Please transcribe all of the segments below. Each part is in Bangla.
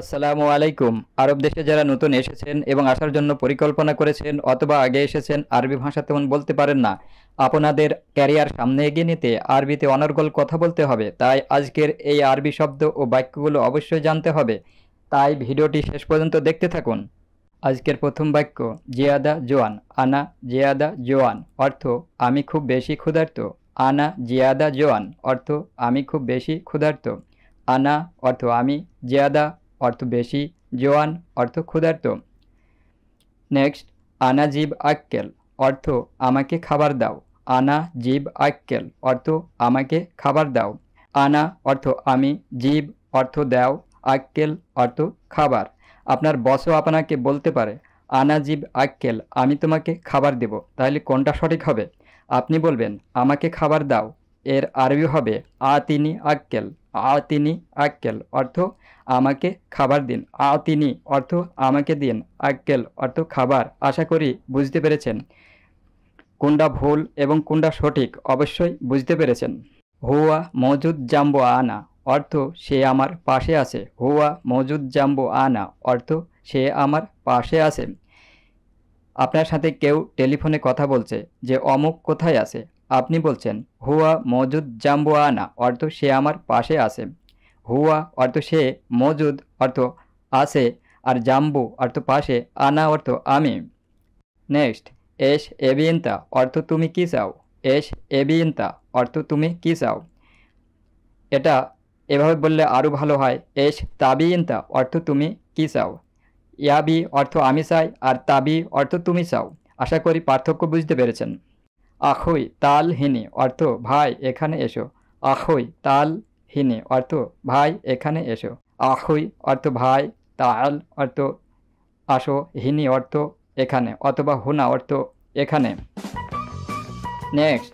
আসসালামু আলাইকুম আরব দেশে যারা নতুন এসেছেন এবং আসার জন্য পরিকল্পনা করেছেন অথবা আগে এসেছেন আরবি ভাষা তেমন বলতে পারেন না আপনাদের ক্যারিয়ার সামনে এগিয়ে নিতে আরবিতে অনর্গল কথা বলতে হবে তাই আজকের এই আরবি শব্দ ও বাক্যগুলো অবশ্যই জানতে হবে তাই ভিডিওটি শেষ পর্যন্ত দেখতে থাকুন আজকের প্রথম বাক্য জিয়াদা জোয়ান আনা জিয়াদা জোয়ান অর্থ আমি খুব বেশি ক্ষুধার্ত আনা জিয়াদা জোয়ান অর্থ আমি খুব বেশি ক্ষুধার্ত আনা অর্থ আমি জিয়াদা অর্থ বেশি জোয়ান অর্থ ক্ষুধার্ত নেক্সট আনা জীব আক্কেল অর্থ আমাকে খাবার দাও আনা জীব আক্কেল অর্থ আমাকে খাবার দাও আনা অর্থ আমি জীব অর্থ দাও আক্কেল অর্থ খাবার আপনার বসও আপনাকে বলতে পারে আনা জীব আক্কেল আমি তোমাকে খাবার দেব তাহলে কোনটা সঠিক হবে আপনি বলবেন আমাকে খাবার দাও এর আরবি হবে আ তিনি আক্কেল আ তিনি আক্কেল অর্থ আমাকে খাবার দিন আ তিনি অর্থ আমাকে দিন আক্কেল অর্থ খাবার আশা করি বুঝতে পেরেছেন কোনটা ভুল এবং কোনটা সঠিক অবশ্যই বুঝতে পেরেছেন হুয়া মজুদ জাম্বো আনা অর্থ সে আমার পাশে আছে হুয়া মজুদ জাম্বো আনা অর্থ সে আমার পাশে আছে আপনার সাথে কেউ টেলিফোনে কথা বলছে যে অমুক কোথায় আছে আপনি বলছেন হুয়া মজুদ জাম্বুয়ানা অর্থ সে আমার পাশে আছে হুয়া অর্থ সে মজুদ অর্থ আছে আর জাম্বু অর্থ পাশে আনা অর্থ আমি নেক্সট এস এবিয়েন্তা অর্থ তুমি কী চাও এস এবিয়েন্তা অর্থ তুমি কী চাও এটা এভাবে বললে আরও ভালো হয় এস তাবিয়েন্তা অর্থ তুমি কী চাও ইয়াবি অর্থ আমি চাই আর তাবি অর্থ তুমি চাও আশা করি পার্থক্য বুঝতে পেরেছেন আখই তাল হিনি অর্থ ভাই এখানে এসো আখই তাল হিনি অর্থ ভাই এখানে এসো আখই অর্থ ভাই তাল অর্থ আসো হিনি অর্থ এখানে অথবা হুনা অর্থ এখানে নেক্সট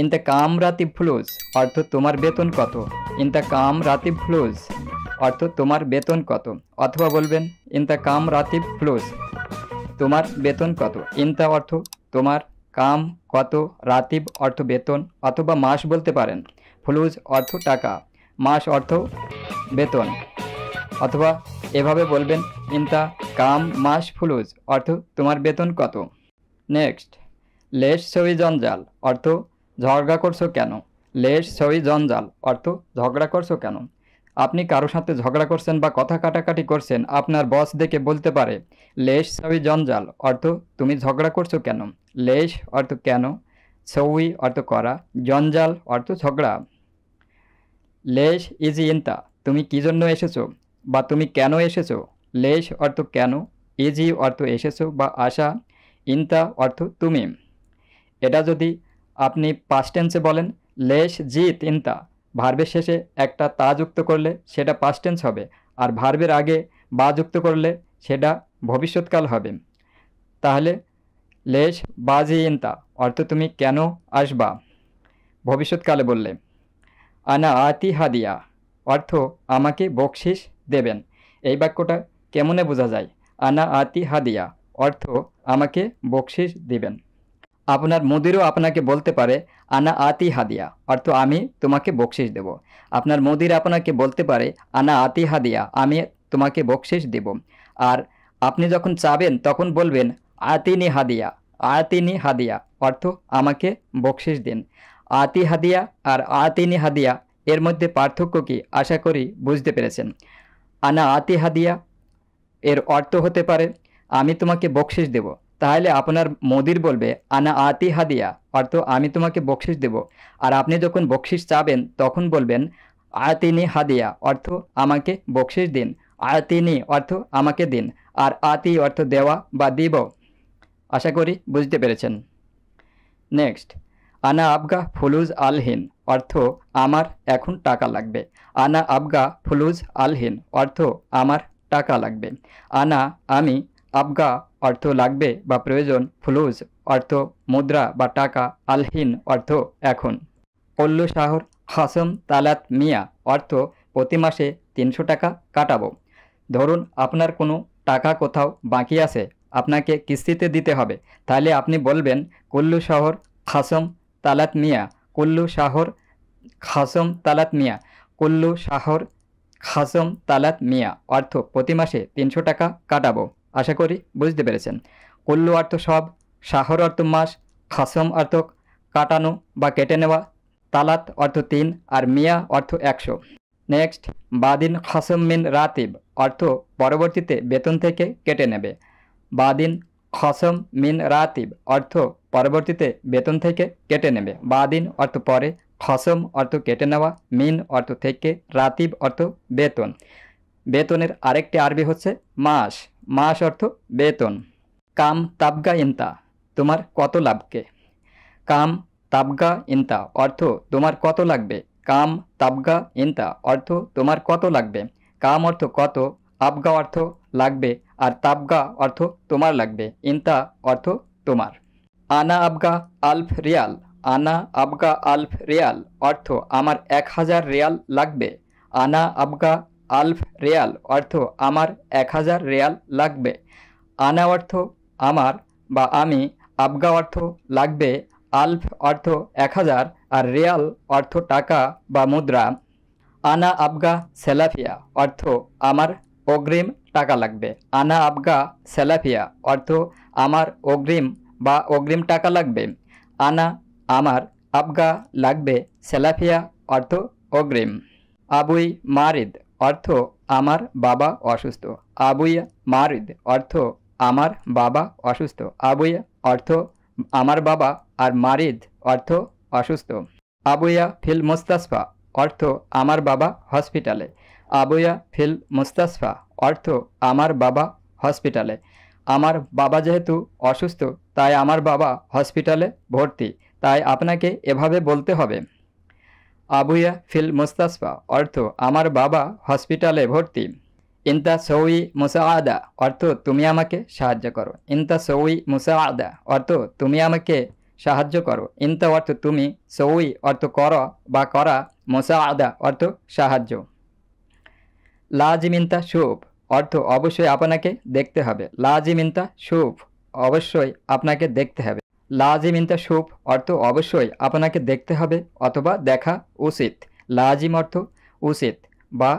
ইন দ্য কাম রাতি ফ্লুজ অর্থ তোমার বেতন কত ইন দ্য কাম রাতি ফ্লুজ অর্থ তোমার বেতন কত অথবা বলবেন ইন দ্য কাম রাতি ফ্লুজ তোমার বেতন কত ইন অর্থ তোমার কাম কত রাতিব অর্থ বেতন অথবা মাস বলতে পারেন ফুলুজ অর্থ টাকা মাস অর্থ বেতন অথবা এভাবে বলবেন ইন্তা কাম মাস ফুলুজ অর্থ তোমার বেতন কত নেক্সট লেস সই জঞ্জাল অর্থ ঝগড়া করছো কেন লেস সই জঞ্জাল অর্থ ঝগড়া করছো কেন আপনি কারো সাথে ঝগড়া করছেন বা কথা কাটাকাটি করছেন আপনার বস দেখে বলতে পারে লেস সই জঞ্জাল অর্থ তুমি ঝগড়া করছো কেন লেশ অর্থ কেন সৌই অর্থ করা জঞ্জাল অর্থ ঝগড়া লেশ ইজ ইন্তা তুমি কী জন্য এসেছো বা তুমি কেন এসেছো লেশ অর্থ কেন ইজি অর্থ এসেছো বা আশা ইন্তা অর্থ তুমি এটা যদি আপনি পাস্ট টেন্সে বলেন লেশ জিত ইন্তা ভার্বের শেষে একটা তা যুক্ত করলে সেটা পাস্ট টেন্স হবে আর ভার্বের আগে বা যুক্ত করলে সেটা ভবিষ্যৎকাল হবে তাহলে লেশ বাজিয়েন্তা অর্থ তুমি কেন আসবা ভবিষ্যৎকালে বললে আনা আতি হাদিয়া অর্থ আমাকে বকশিস দেবেন এই বাক্যটা কেমনে বোঝা যায় আনা আতি হাদিয়া অর্থ আমাকে বকশিস দেবেন আপনার মুদিরও আপনাকে বলতে পারে আনা আতি হাদিয়া অর্থ আমি তোমাকে বকশিস দেব আপনার মুদির আপনাকে বলতে পারে আনা আতি হাদিয়া আমি তোমাকে বকশিস দেব আর আপনি যখন চাবেন তখন বলবেন আতিনি হাদিয়া আতিনি হাদিয়া অর্থ আমাকে বকশিস দিন আতি হাদিয়া আর আতিনি হাদিয়া এর মধ্যে পার্থক্য কি আশা করি বুঝতে পেরেছেন আনা আতি হাদিয়া এর অর্থ হতে পারে আমি তোমাকে বকশিস দেব তাহলে আপনার মোদির বলবে আনা আতি হাদিয়া অর্থ আমি তোমাকে বকশিস দেব আর আপনি যখন বকশিস চাবেন তখন বলবেন আতিনি হাদিয়া অর্থ আমাকে বকশিস দিন আতিনি অর্থ আমাকে দিন আর আতি অর্থ দেওয়া বা দিব আশা করি বুঝতে পেরেছেন নেক্সট আনা আবগা ফুলুজ আলহীন অর্থ আমার এখন টাকা লাগবে আনা আবগা ফুলুজ আলহীন অর্থ আমার টাকা লাগবে আনা আমি আবগা অর্থ লাগবে বা প্রয়োজন ফুলুজ অর্থ মুদ্রা বা টাকা আলহীন অর্থ এখন পল্লু শাহর হাসম তালাত মিয়া অর্থ প্রতি মাসে তিনশো টাকা কাটাবো ধরুন আপনার কোনো টাকা কোথাও বাকি আছে আপনাকে কিস্তিতে দিতে হবে তাহলে আপনি বলবেন কুল্লু শহর খাসম তালাত মিয়া কুল্লু শহর খাসম তালাত মিয়া কুল্লু শহর খাসম তালাত মিয়া অর্থ প্রতি মাসে তিনশো টাকা কাটাবো আশা করি বুঝতে পেরেছেন কুল্লু অর্থ সব শাহর অর্থ মাস খাসম অর্থ কাটানো বা কেটে নেওয়া তালাত অর্থ তিন আর মিয়া অর্থ একশো নেক্সট বাদিন খাসম মিন রাতিব অর্থ পরবর্তীতে বেতন থেকে কেটে নেবে বাদিন খসম মিন রাতিব অর্থ পরবর্তীতে বেতন থেকে কেটে নেবে বাদিন অর্থ পরে খসম অর্থ কেটে নেওয়া মিন অর্থ থেকে রাতিব অর্থ বেতন বেতনের আরেকটি আরবি হচ্ছে মাস মাস অর্থ বেতন কাম তাবগা ইন্তা তোমার কত লাভকে কাম তাবগা ইন্তা অর্থ তোমার কত লাগবে কাম তাবগা ইন্তা অর্থ তোমার কত লাগবে কাম অর্থ কত আবগা অর্থ লাগবে আর তাবগা অর্থ তোমার লাগবে ইন্তা অর্থ তোমার আনা আবগা আলফ রিয়াল আনা আবগা আলফ রিয়াল অর্থ আমার এক হাজার রিয়াল লাগবে আনা আবগা আলফ রিয়াল অর্থ আমার এক হাজার রিয়াল লাগবে আনা অর্থ আমার বা আমি আবগা অর্থ লাগবে আলফ অর্থ এক হাজার আর রিয়াল অর্থ টাকা বা মুদ্রা আনা আবগা সেলাফিয়া অর্থ আমার অগ্রিম টাকা লাগবে আনা আবগা সেলাফিয়া অর্থ আমার অগ্রিম বা অগ্রিম টাকা লাগবে আনা আমার আবগা লাগবে সেলাফিয়া অর্থ অগ্রিম আবুই মারিদ অর্থ আমার বাবা অসুস্থ আবুই মারিদ অর্থ আমার বাবা অসুস্থ আবুই অর্থ আমার বাবা আর মারিদ অর্থ অসুস্থ আবুয়া ফিল মোস্তাসফা অর্থ আমার বাবা হসপিটালে আবুয়া ফিল মুস্তাসফা অর্থ আমার বাবা হসপিটালে আমার বাবা যেহেতু অসুস্থ তাই আমার বাবা হসপিটালে ভর্তি তাই আপনাকে এভাবে বলতে হবে আবুয়া ফিল মুস্তাসফা অর্থ আমার বাবা হসপিটালে ভর্তি ইন্তা সৌই মুসাআদা অর্থ তুমি আমাকে সাহায্য করো ইন্তা সৌই মুসাআদা অর্থ তুমি আমাকে সাহায্য করো ইন্তা অর্থ তুমি সৌই অর্থ কর বা করা মুসাআদা অর্থ সাহায্য লাজিমিন্তা শুভ অর্থ অবশ্যই আপনাকে দেখতে হবে লাজিমিন্তা শুভ অবশ্যই আপনাকে দেখতে হবে লাজিমিন্তা শুভ অর্থ অবশ্যই আপনাকে দেখতে হবে অথবা দেখা উচিত লাজিম অর্থ উচিত বা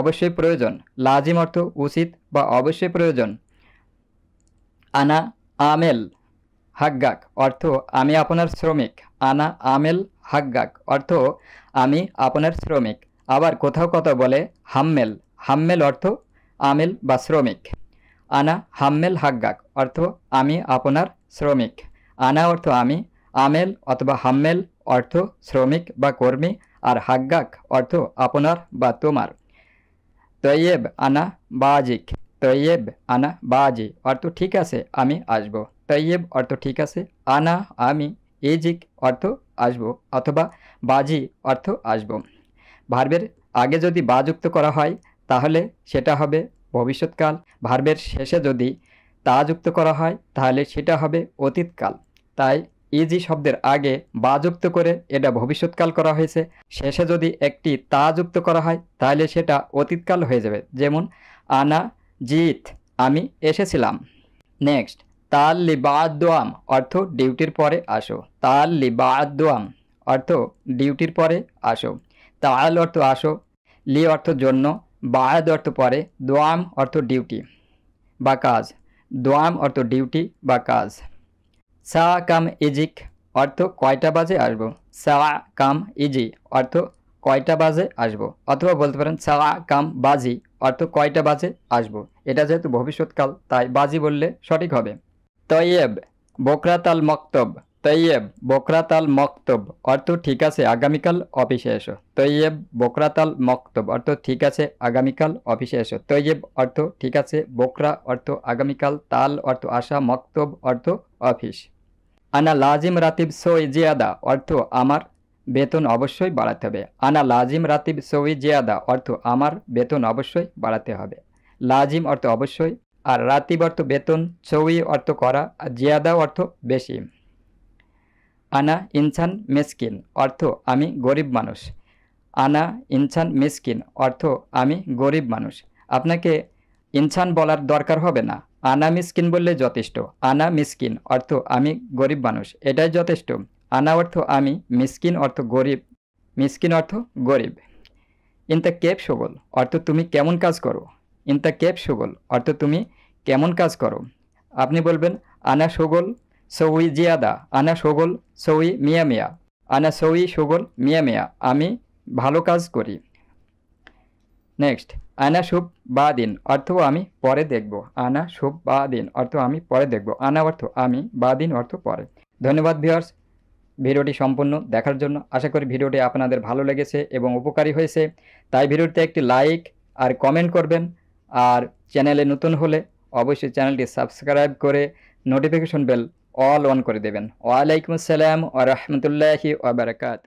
অবশ্যই প্রয়োজন লাজিম অর্থ উচিত বা অবশ্যই প্রয়োজন আনা আমেল হাগ্গাক অর্থ আমি আপনার শ্রমিক আনা আমেল হাগ্গাক অর্থ আমি আপনার শ্রমিক আবার কোথাও কোথাও বলে হাম্মেল হাম্মেল অর্থ আমেল বা শ্রমিক আনা হাম্মেল হাগ্গাক অর্থ আমি আপনার শ্রমিক আনা অর্থ আমি আমেল অথবা হাম্মেল অর্থ শ্রমিক বা কর্মী আর হাগ্গাক অর্থ আপনার বা তোমার তৈয়েব আনা বাজিক তৈয়েব আনা বাজি অর্থ ঠিক আছে আমি আসব তৈয়েব অর্থ ঠিক আছে আনা আমি এজিক অর্থ আসব অথবা বাজি অর্থ আসব ভার্বের আগে যদি বা যুক্ত করা হয় তাহলে সেটা হবে ভবিষ্যৎকাল ভার্বের শেষে যদি তা যুক্ত করা হয় তাহলে সেটা হবে অতীতকাল তাই ইজি শব্দের আগে বা যুক্ত করে এটা ভবিষ্যৎকাল করা হয়েছে শেষে যদি একটি তা যুক্ত করা হয় তাহলে সেটা অতীতকাল হয়ে যাবে যেমন আনা জিত আমি এসেছিলাম নেক্সট তাল লিবাদোয়াম অর্থ ডিউটির পরে আসো তাল লিবাদোয়াম অর্থ ডিউটির পরে আসো তাল অর্থ আসো লি অর্থ জন্য বায়াদ অর্থ পরে দোয়াম অর্থ ডিউটি বা কাজ দোয়াম অর্থ ডিউটি বা কাজ সা কাম ইজিক অর্থ কয়টা বাজে আসবো সা কাম ইজি অর্থ কয়টা বাজে আসবো অথবা বলতে পারেন সা কাম বাজি অর্থ কয়টা বাজে আসবো এটা যেহেতু ভবিষ্যৎকাল তাই বাজি বললে সঠিক হবে তয়েব বকরাতাল মক্তব তৈয়েব বকরাতাল মক্তব অর্থ ঠিক আছে আগামীকাল অফিসে এসো তৈয়েব বকরাতাল মক্তব অর্থ ঠিক আছে আগামীকাল অফিসে এসো তৈয়েব অর্থ ঠিক আছে বকরা অর্থ আগামীকাল তাল অর্থ আশা মক্তব অর্থ অফিস আনা লাজিম রাতিব সোই জিয়াদা অর্থ আমার বেতন অবশ্যই বাড়াতে হবে আনা লাজিম রাতিব সোই জিয়াদা অর্থ আমার বেতন অবশ্যই বাড়াতে হবে লাজিম অর্থ অবশ্যই আর রাতিব অর্থ বেতন সৌই অর্থ করা আর জিয়াদা অর্থ বেশি আনা ইনসান মেসকিন অর্থ আমি গরিব মানুষ আনা ইনসান মেসকিন অর্থ আমি গরিব মানুষ আপনাকে ইনসান বলার দরকার হবে না আনা মিসকিন বললে যথেষ্ট আনা মিসকিন অর্থ আমি গরিব মানুষ এটাই যথেষ্ট আনা অর্থ আমি মিসকিন অর্থ গরিব মিসকিন অর্থ গরিব ইনতা কেপ সুগল অর্থ তুমি কেমন কাজ করো ইনতা কেপ সুগল অর্থ তুমি কেমন কাজ করো আপনি বলবেন আনা সুগল সৌই জিয়াদা আনা সগল সৌই মিয়া মিয়া আনা সৌই সগল মিয়া মিয়া আমি ভালো কাজ করি নেক্সট আনা সুপ বা দিন অর্থ আমি পরে দেখব আনা সুপ বা দিন অর্থ আমি পরে দেখব আনা অর্থ আমি বা দিন অর্থ পরে ধন্যবাদ ভিওর্স ভিডিওটি সম্পূর্ণ দেখার জন্য আশা করি ভিডিওটি আপনাদের ভালো লেগেছে এবং উপকারী হয়েছে তাই ভিডিওতে একটি লাইক আর কমেন্ট করবেন আর চ্যানেলে নতুন হলে অবশ্যই চ্যানেলটি সাবস্ক্রাইব করে নোটিফিকেশন বেল অল অন করে দেবেন ওয়ালাইকুম আসসালাম ও রহমতুল্লাহি ওবরাকাতু